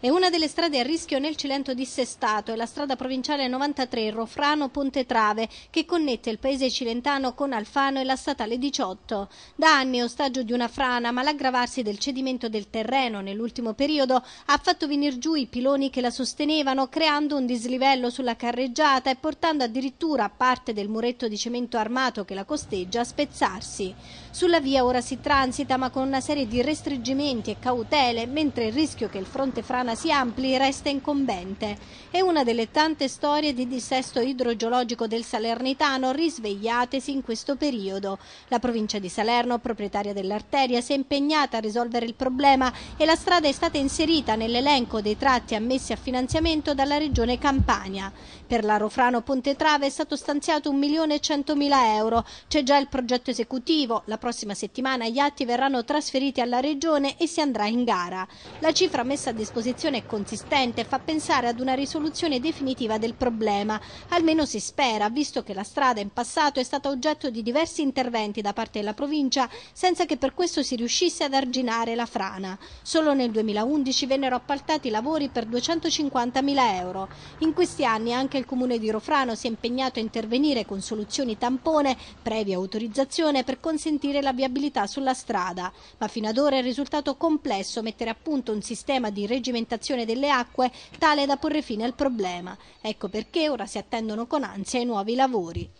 È una delle strade a rischio nel Cilento dissestato, è la strada provinciale 93 Rofrano-Ponte Trave che connette il paese cilentano con Alfano e la statale 18. Da anni è ostaggio di una frana, ma l'aggravarsi del cedimento del terreno nell'ultimo periodo ha fatto venir giù i piloni che la sostenevano, creando un dislivello sulla carreggiata e portando addirittura parte del muretto di cemento armato che la costeggia a spezzarsi. Sulla via ora si transita ma con una serie di restringimenti e cautele, mentre il rischio che il fronte frano zona si ampli resta incombente. È una delle tante storie di dissesto idrogeologico del Salernitano risvegliatesi in questo periodo. La provincia di Salerno, proprietaria dell'arteria, si è impegnata a risolvere il problema e la strada è stata inserita nell'elenco dei tratti ammessi a finanziamento dalla regione Campania. Per l'Arofrano Ponte Trave è stato stanziato 1.100.000 euro. C'è già il progetto esecutivo. La prossima settimana gli atti verranno trasferiti alla regione e si andrà in gara. La cifra messa a disposizione è consistente e fa pensare ad una risoluzione definitiva del problema. Almeno si spera, visto che la strada in passato è stata oggetto di diversi interventi da parte della provincia senza che per questo si riuscisse ad arginare la frana. Solo nel 2011 vennero appaltati lavori per 250.000 euro. In questi anni anche il comune di Rofrano si è impegnato a intervenire con soluzioni tampone, previa autorizzazione, per consentire la viabilità sulla strada. Ma fino ad ora è risultato complesso mettere a punto un sistema di regimentare regolamentazione delle acque tale da porre fine al problema. Ecco perché ora si attendono con ansia i nuovi lavori.